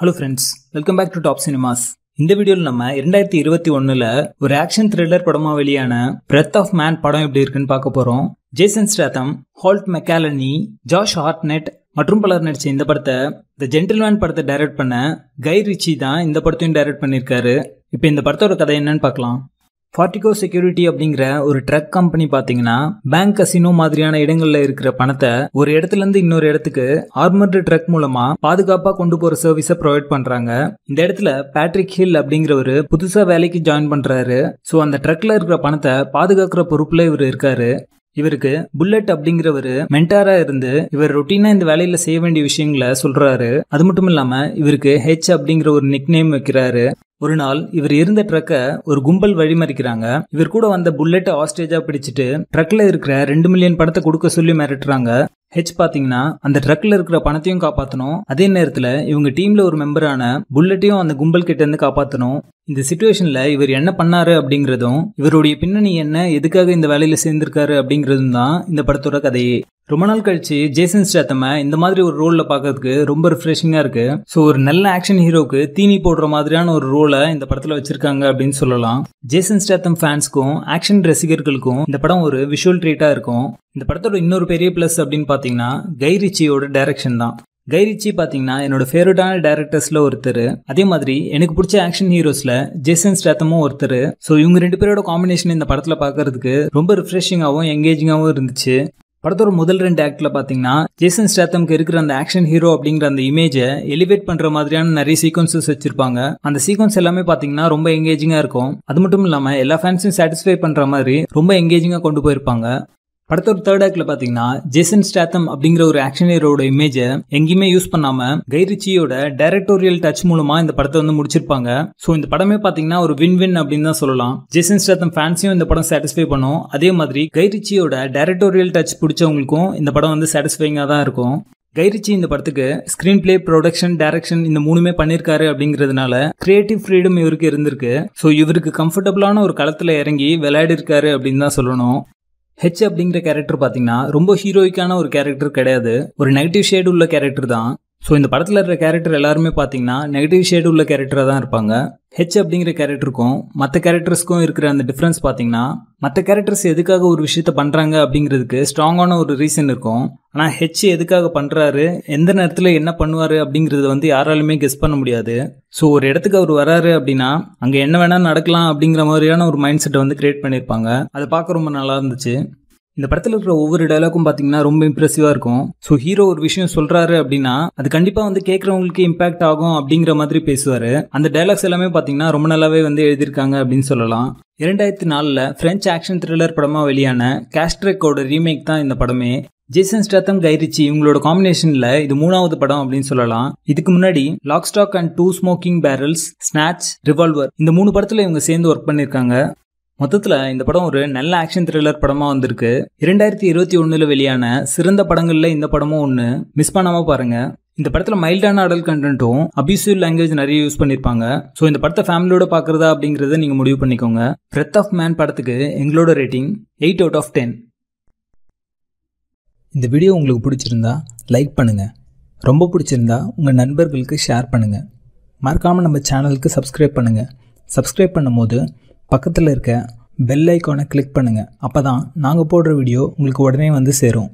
hello friends welcome back to top cinemas இந்த வீடியோவில் நம்ம இரண்டாயிரத்தி இருபத்தி ஒன்னுல ஒரு ஆக்ஷன் த்ரில்லர் படமா வெளியான பிரெத் ஆஃப் மேன் படம் எப்படி இருக்குன்னு பார்க்க போகிறோம் Jason Statham Holt McCallany Josh Hartnett மற்றும் பலர் நடித்த இந்த படத்தை த ஜென்டில்மேன் படத்தை டைரக்ட் பண்ண கை ரிச்சி தான் இந்த படத்தையும் டைரக்ட் பண்ணியிருக்காரு இப்போ இந்த படத்தோட கதை என்னன்னு பார்க்கலாம் ஃபார்ட்டிகோ செக்யூரிட்டி அப்படிங்கிற ஒரு ட்ரக் கம்பெனி பார்த்தீங்கன்னா பேங்க் கசினோ மாதிரியான இடங்கள்ல இருக்கிற பணத்தை ஒரு இடத்துல இருந்து இன்னொரு இடத்துக்கு ஆர்மர்டு ட்ரக் மூலமா பாதுகாப்பா கொண்டு போற சர்வீஸை ப்ரொவைட் பண்றாங்க இந்த இடத்துல பேட்ரிக் ஹில் அப்படிங்கிற ஒரு புதுசா வேலைக்கு ஜாயின் பண்றாரு ஸோ அந்த ட்ரக்ல இருக்கிற பணத்தை பாதுகாக்கிற பொறுப்புல இவர் இருக்காரு இவருக்கு புல்லட் அப்படிங்கிற ஒரு மென்டாரா இருந்து இவர் ரொட்டீனா இந்த வேலையில செய்ய வேண்டிய விஷயங்களை சொல்றாரு அது மட்டும் இல்லாம இவருக்கு ஹெச் அப்படிங்கிற ஒரு நிக் நேம் வைக்கிறாரு ஒரு நாள் இவர் இருந்த ட்ரக்கை ஒரு கும்பல் வழிமறிக்கிறாங்க இவர் கூட வந்த புல்லெட்டை ஆஸ்டேஜா பிடிச்சிட்டு ட்ரக்ல இருக்கிற ரெண்டு மில்லியன் படத்தை கொடுக்க சொல்லி மிரட்டுறாங்க ஹெச் பாத்தீங்கன்னா அந்த ட்ரக்ல இருக்கிற பணத்தையும் காப்பாற்றணும் அதே நேரத்தில் இவங்க டீம்ல ஒரு மெம்பரான புல்லட்டையும் அந்த கும்பல் கிட்ட இருந்து காப்பாற்றணும் இந்த சுச்சுவேஷன்ல இவர் என்ன பண்ணாரு அப்படிங்கிறதும் இவருடைய பின்னணி என்ன எதுக்காக இந்த வேலையில சேர்ந்திருக்காரு அப்படிங்கிறதும் தான் இந்த படத்தோட கதையே ரொம்ப நாள் கழிச்சு ஜேசன் ஸ்டேத்தம இந்த மாதிரி ஒரு ரோலில் பார்க்கறதுக்கு ரொம்ப ரிஃப்ரெஷிங்காக இருக்கு ஸோ ஒரு நல்ல ஆக்ஷன் ஹீரோக்கு தீனி போடுற மாதிரியான ஒரு ரோலை இந்த படத்தில் வச்சிருக்காங்க அப்படின்னு சொல்லலாம் ஜேசன் ஸ்டேத்தம் ஃபேன்ஸ்க்கும் ஆக்ஷன் ரசிகர்களுக்கும் இந்த படம் ஒரு விஷுவல் ட்ரீட்டாக இருக்கும் இந்த படத்தோட இன்னொரு பெரிய ப்ளஸ் அப்படின்னு பார்த்தீங்கன்னா கைரிச்சியோட டைரக்ஷன் தான் கைரிச்சி பார்த்தீங்கன்னா என்னோட ஃபேவரட்டான டேரக்டர்ஸில் ஒருத்தர் அதே மாதிரி எனக்கு பிடிச்ச ஆக்ஷன் ஹீரோஸில் ஜேசன் ஸ்டேத்தமும் ஒருத்தர் ஸோ இவங்க ரெண்டு பேரோட காம்பினேஷன் இந்த படத்தில் பார்க்கறதுக்கு ரொம்ப ரிஃப்ரெஷிங்காகவும் எங்கேஜிங்காகவும் இருந்துச்சு படத்தோட முதல் ரெண்டு ஆக்டில் பார்த்தீங்கன்னா ஜேசன் ஸ்டாத்தம்க்கு இருக்கிற அந்த ஆக்ஷன் ஹீரோ அப்படிங்கிற அந்த இமேஜை எலிவேட் பண்ணுற மாதிரியான நிறைய சீக்வன்சஸ் வச்சிருப்பாங்க அந்த சீக்வன்ஸ் எல்லாமே பார்த்தீங்கன்னா ரொம்ப எங்கேஜிங்காக இருக்கும் அது மட்டும் இல்லாமல் எல்லா ஃபேன்ஸையும் சாட்டிஸ்ஃபை பண்ணுற மாதிரி ரொம்ப எங்கேஜிங்காக கொண்டு போயிருப்பாங்க அடுத்த ஒரு தேர்ட் ஆக்ட்ல பாத்தீங்கன்னா ஜேசன் ஸ்டாத்தம் அப்படிங்கிற ஒரு ஆக்ஷன் ஹீரோட இமேஜை எங்கேயுமே யூஸ் பண்ணாம கைரிச்சியோட டைரக்டோரியல் டச் மூலமா இந்த படத்தை வந்து முடிச்சிருப்பாங்க ஸோ இந்த படமே பாத்தீங்கன்னா ஒரு வின் வின் அப்படின்னு தான் சொல்லலாம் ஜேசன் ஸ்டாத்தம் ஃபேன்ஸையும் இந்த படம் சாட்டிஸ்ஃபை பண்ணும் அதே மாதிரி கைரிச்சியோட டைரக்டோரியல் டச் பிடிச்சவங்களுக்கும் இந்த படம் வந்து சாட்டிஸ்ஃபைங்காக தான் இருக்கும் கைரிச்சி இந்த படத்துக்கு ஸ்க்ரீன் பிளே ப்ரொடக்ஷன் டைரக்ஷன் இந்த மூணுமே பண்ணியிருக்காரு அப்படிங்கிறதுனால கிரியேட்டிவ் ஃப்ரீடம் இவருக்கு இருந்திருக்கு ஸோ இவருக்கு கம்ஃபர்டபுளான ஒரு களத்தில் இறங்கி விளையாடி இருக்காரு அப்படின்னு தான் சொல்லணும் ஹெச் அப்படிங்கிற கேரக்டர் பார்த்தீங்கன்னா ரொம்ப ஹீரோயிக்கான ஒரு கேரக்டர் கிடையாது ஒரு நெகட்டிவ் ஷேடு உள்ள கேரக்டர் தான் ஸோ இந்த படத்தில் இருக்கிற கேரக்டர் எல்லாருமே பார்த்தீங்கன்னா நெகட்டிவ் ஷேடு உள்ள கேரக்டராக தான் இருப்பாங்க ஹெச் அப்படிங்கிற கேரக்டருக்கும் மற்ற கேரக்டர்ஸ்க்கும் இருக்கிற அந்த டிஃப்ரென்ஸ் பார்த்தீங்கன்னா மற்ற கேரக்டர்ஸ் எதுக்காக ஒரு விஷயத்த பண்ணுறாங்க அப்படிங்கிறதுக்கு ஸ்ட்ராங்கான ஒரு ரீசன் இருக்கும் ஆனால் ஹெச் எதுக்காக பண்ணுறாரு எந்த நேரத்தில் என்ன பண்ணுவார் அப்படிங்கிறது வந்து யாராலுமே கெஸ் பண்ண முடியாது ஸோ ஒரு இடத்துக்கு அவர் வராரு அப்படின்னா அங்கே என்ன வேணால் நடக்கலாம் அப்படிங்கிற மாதிரியான ஒரு மைண்ட் செட்டை வந்து கிரியேட் பண்ணியிருப்பாங்க அதை பார்க்க ரொம்ப நல்லா இருந்துச்சு இந்த படத்தில் இருக்கிற ஒவ்வொரு டைலாக்கும் பார்த்தீங்கன்னா ரொம்ப இம்ப்ரெசிவாக இருக்கும் ஸோ ஹீரோ ஒரு விஷயம் சொல்கிறாரு அப்படின்னா அது கண்டிப்பாக வந்து கேட்குறவங்களுக்கு இம்பாக்ட் ஆகும் அப்படிங்கிற மாதிரி பேசுவார் அந்த டைலாக்ஸ் எல்லாமே பார்த்தீங்கன்னா ரொம்ப நல்லாவே வந்து எழுதியிருக்காங்க அப்படின்னு சொல்லலாம் இரண்டாயிரத்தி நாலில் ஃப்ரெஞ்ச் ஆக்ஷன் த்ரில்லர் படமாக வெளியான கேஸ்ட்ரெக்கோட ரீமேக் தான் இந்த படமே ஜேசன் ஸ்டாத்தம் கைரிச்சி இவங்களோட காம்பினேஷனில் இது மூணாவது படம் அப்படின்னு சொல்லலாம் இதுக்கு முன்னாடி Lock Stock and Two Smoking Barrels Snatch Revolver இந்த மூணு படத்தில் இவங்க சேர்ந்து ஒர்க் பண்ணியிருக்காங்க மொத்தத்தில் இந்த படம் ஒரு நல்ல ஆக்ஷன் த்ரில்லர் படமாக வந்திருக்கு இரண்டாயிரத்தி இருபத்தி ஒன்றில் வெளியான சிறந்த படங்களில் இந்த படமும் ஒன்று மிஸ் பண்ணாமல் பாருங்கள் இந்த படத்தில் மைல்டான அடல் கண்டென்ட்டும் அபியூசிவ் லாங்குவேஜ் நிறைய யூஸ் பண்ணியிருப்பாங்க ஸோ இந்த படத்தை ஃபேமிலியோட பார்க்குறதா அப்படிங்கிறத நீங்கள் முடிவு பண்ணிக்கோங்க பிரெத் ஆஃப் மேன் படத்துக்கு எங்களோட rating eight out of ten இந்த வீடியோ உங்களுக்கு பிடிச்சிருந்தா லைக் பண்ணுங்கள் ரொம்ப பிடிச்சிருந்தா உங்கள் நண்பர்களுக்கு ஷேர் பண்ணுங்கள் மறக்காமல் நம்ம சேனலுக்கு சப்ஸ்கிரைப் பண்ணுங்கள் சப்ஸ்கிரைப் பண்ணும்போது பக்கத்தில் இருக்க பெல் ஐக்கானை கிளிக் பண்ணுங்கள் அப்போ தான் நாங்கள் போடுற வீடியோ உங்களுக்கு உடனே வந்து சேரும்